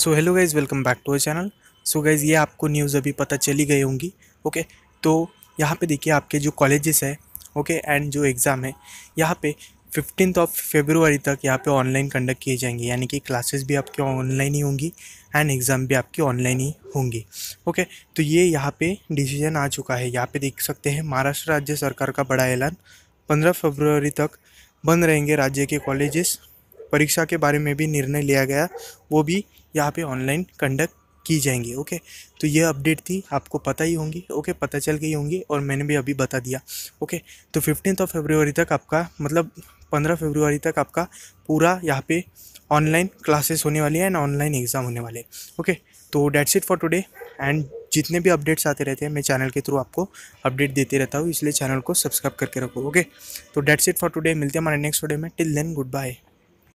So hello guys welcome back to our channel so guys ये आपको news अभी पता चली गई होंगी ओके तो यहाँ पे देखिए आपके जो कॉलेजेस है ओके okay? एंड जो एग्ज़ाम है यहाँ पे फिफ्टीन ऑफ फेबरवरी तक यहाँ पे ऑनलाइन कंडक्ट किए जाएंगे यानी कि क्लासेस भी आपके ऑनलाइन ही होंगी एंड एग्ज़ाम भी आपकी ऑनलाइन ही होंगी ओके okay? तो ये यहाँ पे डिसीजन आ चुका है यहाँ पे देख सकते हैं महाराष्ट्र राज्य सरकार का बड़ा ऐलान पंद्रह फेबरवरी तक बंद रहेंगे राज्य के कॉलेजेस परीक्षा के बारे में भी निर्णय लिया गया वो भी यहाँ पे ऑनलाइन कंडक्ट की जाएंगी ओके तो ये अपडेट थी आपको पता ही होंगी ओके पता चल गई होंगी और मैंने भी अभी बता दिया ओके तो फिफ्टीन ऑफ फेब्रुवरी तक आपका मतलब पंद्रह फेब्रुवरी तक आपका पूरा यहाँ पे ऑनलाइन क्लासेस होने वाली है एंड ऑनलाइन एग्ज़ाम होने वाले ओके तो that's it for today and जितने भी अपडेट्स आते रहते हैं मैं चैनल के थ्रू आपको अपडेट देते रहता हूँ इसलिए चैनल को सब्सक्राइब करके रखो ओके तो डेट्स इट फॉर टुडे मिलते हैं हमारे नेक्स्ट वीडियो में टिल देन गुड बाय